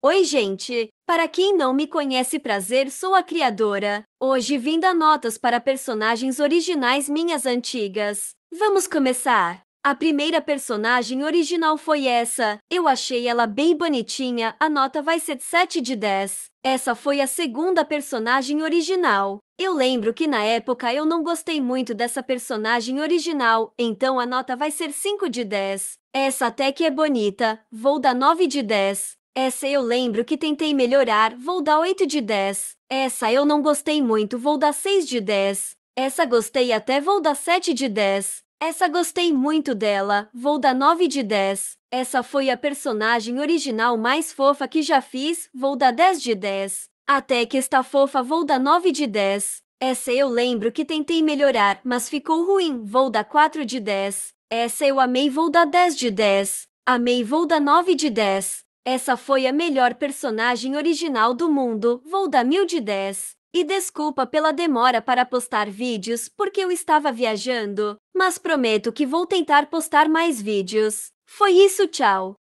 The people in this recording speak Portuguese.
Oi, gente! Para quem não me conhece, prazer, sou a criadora. Hoje vim dar notas para personagens originais minhas antigas. Vamos começar! A primeira personagem original foi essa. Eu achei ela bem bonitinha, a nota vai ser 7 de 10. Essa foi a segunda personagem original. Eu lembro que na época eu não gostei muito dessa personagem original, então a nota vai ser 5 de 10. Essa até que é bonita, vou dar 9 de 10. Essa eu lembro que tentei melhorar, vou dar 8 de 10. Essa eu não gostei muito, vou dar 6 de 10. Essa gostei até, vou dar 7 de 10. Essa gostei muito dela, vou dar 9 de 10. Essa foi a personagem original mais fofa que já fiz, vou dar 10 de 10. Até que está fofa, vou dar 9 de 10. Essa eu lembro que tentei melhorar, mas ficou ruim, vou dar 4 de 10. Essa eu amei, vou dar 10 de 10. Amei, vou dar 9 de 10. Essa foi a melhor personagem original do mundo, vou dar mil de 10. E desculpa pela demora para postar vídeos, porque eu estava viajando, mas prometo que vou tentar postar mais vídeos. Foi isso, tchau!